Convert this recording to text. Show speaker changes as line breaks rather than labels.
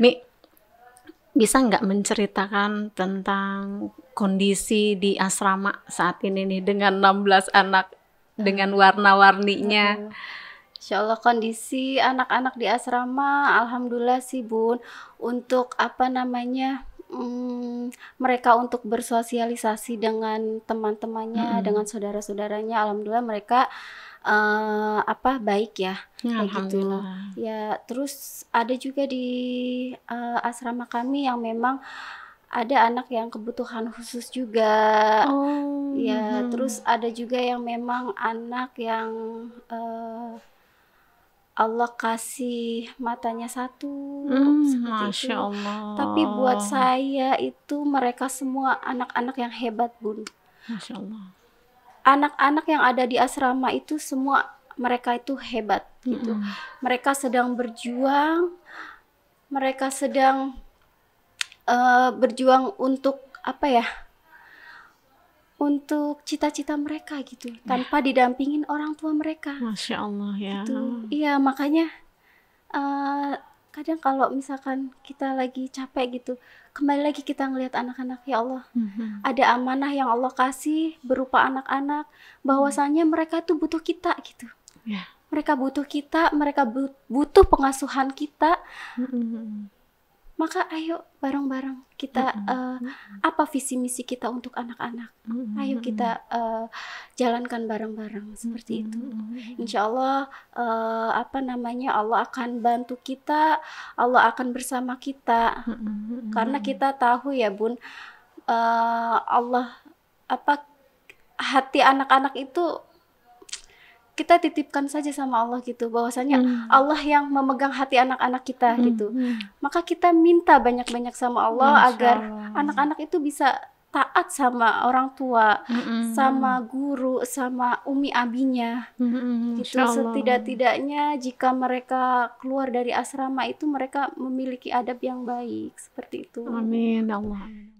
Mi bisa nggak menceritakan tentang kondisi di asrama saat ini nih dengan 16 anak dengan warna-warninya? Insya Allah kondisi anak-anak di asrama, alhamdulillah sih bun. Untuk apa namanya? Hmm, mereka untuk bersosialisasi dengan teman-temannya, mm -hmm. dengan saudara-saudaranya, alhamdulillah mereka uh, apa baik ya, ya kayak gitu ya terus ada juga di uh, asrama kami yang memang ada anak yang kebutuhan khusus juga oh, ya hmm. terus ada juga yang memang anak yang uh, Allah kasih matanya satu hmm, Masya itu. Allah. Tapi buat saya itu mereka semua anak-anak yang hebat bun. Masya Allah anak-anak yang ada di asrama itu semua mereka itu hebat gitu. Mm -hmm. Mereka sedang berjuang, mereka sedang uh, berjuang untuk apa ya? Untuk cita-cita mereka gitu, ya. tanpa didampingin orang tua mereka. Masya Allah ya. Gitu. Iya makanya uh, kadang kalau misalkan kita lagi capek gitu kembali lagi kita ngelihat anak-anak ya Allah mm-hmm. ada amanah yang Allah kasih berupa anak-anak bahwasanya mereka tuh butuh kita gitu yeah. mereka butuh kita mereka butuh pengasuhan kita mm-hmm maka ayo bareng-bareng kita mm -hmm. uh, apa visi misi kita untuk anak-anak mm -hmm. ayo kita uh, jalankan bareng-bareng seperti mm -hmm. itu insya Allah uh, eh, apa namanya Allah akan bantu kita Allah akan bersama kita mm -hmm. karena kita tahu ya bun uh, Allah apa hati anak-anak itu kita titipkan saja sama Allah gitu bahwasanya hmm. Allah yang memegang hati anak-anak kita hmm. gitu hmm. maka kita minta banyak-banyak sama Allah Masya agar anak-anak itu bisa taat sama orang tua, hmm, hmm sama hmm. guru, sama umi abinya. Mm-hmm. Gitu setidak-tidaknya jika mereka keluar dari asrama itu mereka memiliki adab yang baik seperti itu. Amin ya Allah.